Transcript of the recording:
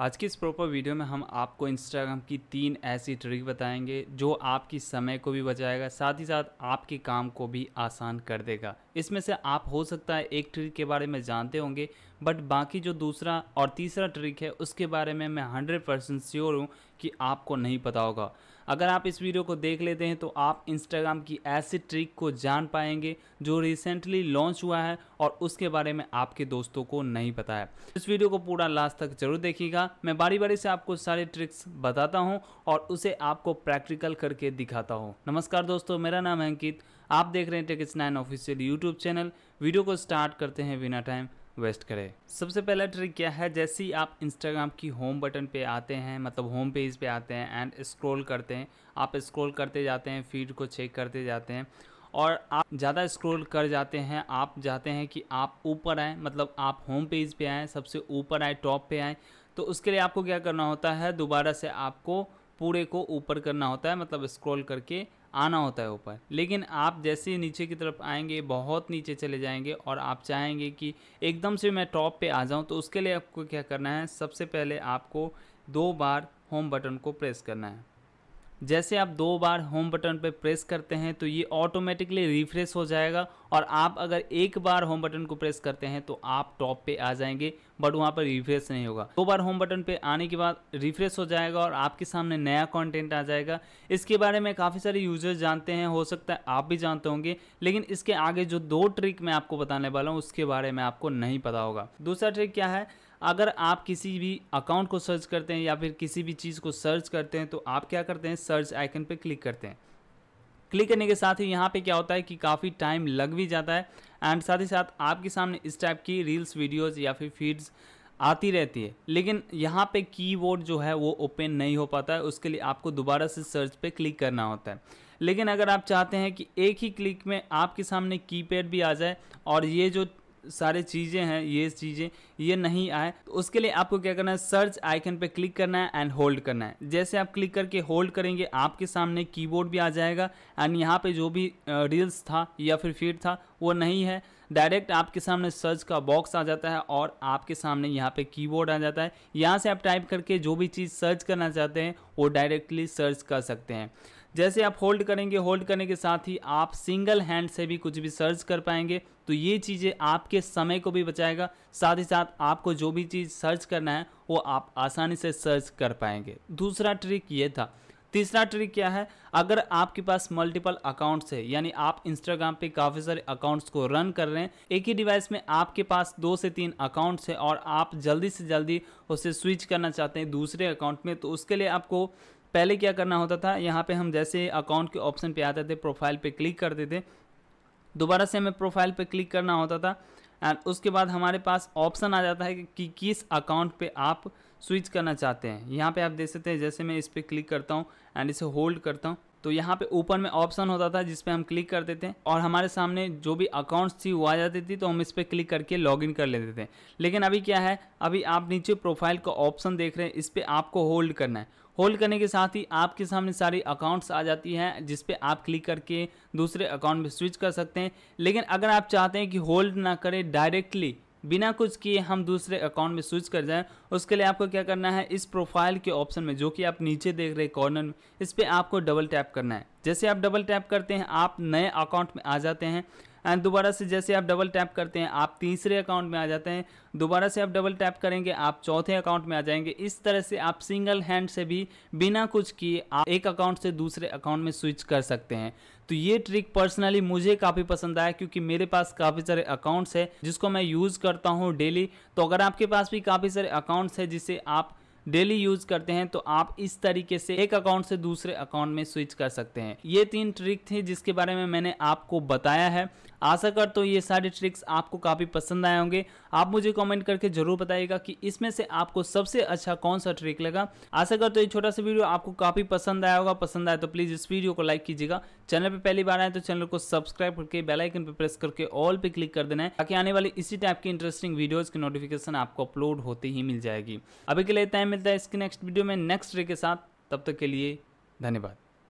आज की इस प्रॉपर वीडियो में हम आपको इंस्टाग्राम की तीन ऐसी ट्रिक बताएंगे जो आपकी समय को भी बचाएगा साथ ही साथ आपके काम को भी आसान कर देगा इसमें से आप हो सकता है एक ट्रिक के बारे में जानते होंगे बट बाकी जो दूसरा और तीसरा ट्रिक है उसके बारे में मैं हंड्रेड परसेंट श्योर हूँ कि आपको नहीं पता होगा अगर आप इस वीडियो को देख लेते हैं तो आप इंस्टाग्राम की ऐसी ट्रिक को जान पाएंगे जो रिसेंटली लॉन्च हुआ है और उसके बारे में आपके दोस्तों को नहीं पता है इस वीडियो को पूरा लास्ट तक जरूर देखिएगा मैं बारी बारी से आपको सारे ट्रिक्स बताता हूँ और उसे आपको प्रैक्टिकल करके दिखाता हूँ नमस्कार दोस्तों मेरा नाम है अंकित आप देख रहे हैं Tex nine official YouTube YouTube channel video को स्टार्ट करते हैं बिना टाइम वेस्ट करें सबसे पहला ट्रिक क्या है जैसे ही आप इंस्टाग्राम की होम बटन पे आते हैं मतलब होम पेज पे आते हैं एंड स्क्रॉल करते हैं आप स्क्रॉल करते जाते हैं फीड को चेक करते जाते हैं और आप ज़्यादा स्क्रॉल कर जाते हैं आप चाहते हैं कि आप ऊपर आएँ मतलब आप होम पेज पे आएँ सबसे ऊपर आए टॉप पे आएँ तो उसके लिए आपको क्या करना होता है दोबारा से आपको पूरे को ऊपर करना होता है मतलब स्क्रॉल करके आना होता है ऊपर लेकिन आप जैसे नीचे की तरफ आएंगे बहुत नीचे चले जाएंगे और आप चाहेंगे कि एकदम से मैं टॉप पे आ जाऊं तो उसके लिए आपको क्या करना है सबसे पहले आपको दो बार होम बटन को प्रेस करना है जैसे आप दो बार होम बटन पर प्रेस करते हैं तो ये ऑटोमेटिकली रिफ्रेश हो जाएगा और आप अगर एक बार होम बटन को प्रेस करते हैं तो आप टॉप पे आ जाएंगे बट वहाँ पर रिफ्रेश नहीं होगा दो बार होम बटन पे आने के बाद रिफ्रेश हो जाएगा और आपके सामने नया कंटेंट आ जाएगा इसके बारे में काफ़ी सारे यूजर्स जानते हैं हो सकता है आप भी जानते होंगे लेकिन इसके आगे जो दो ट्रिक मैं आपको बताने वाला हूँ उसके बारे में आपको नहीं पता होगा दूसरा ट्रिक क्या है अगर आप किसी भी अकाउंट को सर्च करते हैं या फिर किसी भी चीज़ को सर्च करते हैं तो आप क्या करते हैं सर्च आइकन पर क्लिक करते हैं क्लिक करने के साथ ही यहाँ पे क्या होता है कि काफ़ी टाइम लग भी जाता है एंड साथ ही साथ आपके सामने इस टाइप की रील्स वीडियोज़ या फिर फीड्स आती रहती है लेकिन यहाँ पे कीबोर्ड जो है वो ओपन नहीं हो पाता है उसके लिए आपको दोबारा से सर्च पे क्लिक करना होता है लेकिन अगर आप चाहते हैं कि एक ही क्लिक में आपके सामने कीपैड भी आ जाए और ये जो सारे चीज़ें हैं ये चीज़ें ये नहीं आए तो उसके लिए आपको क्या करना है सर्च आइकन पे क्लिक करना है एंड होल्ड करना है जैसे आप क्लिक करके होल्ड करेंगे आपके सामने कीबोर्ड भी आ जाएगा एंड यहाँ पे जो भी रील्स था या फिर फीड था वो नहीं है डायरेक्ट आपके सामने सर्च का बॉक्स आ जाता है और आपके सामने यहाँ पे कीबोर्ड आ जाता है यहाँ से आप टाइप करके जो भी चीज़ सर्च करना चाहते हैं वो डायरेक्टली सर्च कर सकते हैं जैसे आप होल्ड करेंगे होल्ड करने के साथ ही आप सिंगल हैंड से भी कुछ भी सर्च कर पाएंगे तो ये चीज़ें आपके समय को भी बचाएगा साथ ही साथ आपको जो भी चीज़ सर्च करना है वो आप आसानी से सर्च कर पाएंगे दूसरा ट्रिक ये था तीसरा ट्रिक क्या है अगर आपके पास मल्टीपल अकाउंट्स है यानी आप इंस्टाग्राम पे काफ़ी सारे अकाउंट्स को रन कर रहे हैं एक ही डिवाइस में आपके पास दो से तीन अकाउंट्स है और आप जल्दी से जल्दी उसे स्विच करना चाहते हैं दूसरे अकाउंट में तो उसके लिए आपको पहले क्या करना होता था यहाँ पे हम जैसे अकाउंट के ऑप्शन पे आते थे प्रोफाइल पे क्लिक करते थे दोबारा से हमें प्रोफाइल पे क्लिक करना होता था एंड उसके बाद हमारे पास ऑप्शन आ जाता है कि, किस अकाउंट पे आप स्विच करना चाहते हैं यहाँ पे आप देख सकते हैं जैसे मैं इस पर क्लिक करता हूँ एंड इसे होल्ड करता हूँ तो यहाँ पे ऊपर में ऑप्शन होता था जिसपे हम क्लिक करते थे और हमारे सामने जो भी अकाउंट्स थी वो आ जाती थी तो हम इस पर क्लिक करके लॉगिन कर लेते थे लेकिन अभी क्या है अभी आप नीचे प्रोफाइल का ऑप्शन देख रहे हैं इस पर आपको होल्ड करना है होल्ड करने के साथ ही आपके सामने सारी अकाउंट्स आ जाती हैं जिस पे आप क्लिक करके दूसरे अकाउंट में स्विच कर सकते हैं लेकिन अगर आप चाहते हैं कि होल्ड ना करें डायरेक्टली बिना कुछ किए हम दूसरे अकाउंट में स्विच कर जाएं उसके लिए आपको क्या करना है इस प्रोफाइल के ऑप्शन में जो कि आप नीचे देख रहे कॉर्नर में इस पर आपको डबल टैप करना है जैसे आप डबल टैप करते हैं आप नए अकाउंट में आ जाते हैं एंड दोबारा से जैसे आप डबल टैप करते हैं आप तीसरे अकाउंट में आ जाते हैं दोबारा से आप डबल टैप करेंगे आप चौथे अकाउंट में आ जाएंगे इस तरह से आप सिंगल हैंड से भी बिना कुछ किए आप एक अकाउंट से दूसरे अकाउंट में स्विच कर सकते हैं तो ये ट्रिक पर्सनली मुझे काफ़ी पसंद आया क्योंकि मेरे पास काफ़ी सारे अकाउंट्स है जिसको मैं यूज़ करता हूँ डेली तो अगर आपके पास भी काफ़ी सारे अकाउंट्स है जिसे आप डेली यूज करते हैं तो आप इस तरीके से एक अकाउंट से दूसरे अकाउंट में स्विच कर सकते हैं ये तीन ट्रिक थी जिसके बारे में मैंने आपको बताया है आशा करता हूँ ये सारे ट्रिक्स आपको काफ़ी पसंद आए होंगे आप मुझे कमेंट करके जरूर बताइएगा कि इसमें से आपको सबसे अच्छा कौन सा ट्रिक लगा आशा करता हूँ ये छोटा सा वीडियो आपको काफ़ी पसंद आया होगा पसंद आया तो प्लीज़ इस वीडियो को लाइक कीजिएगा चैनल पर पहली बार आए तो चैनल को सब्सक्राइब करके बेलाइकन पर प्रेस करके ऑल पर क्लिक कर देना है ताकि आने वाली इसी टाइप की इंटरेस्टिंग वीडियोज़ की नोटिफिकेशन आपको अपलोड होते ही मिल जाएगी अभी के लिए टाइम मिलता है इसके नेक्स्ट वीडियो में नेक्स्ट ट्रिक के साथ तब तक के लिए धन्यवाद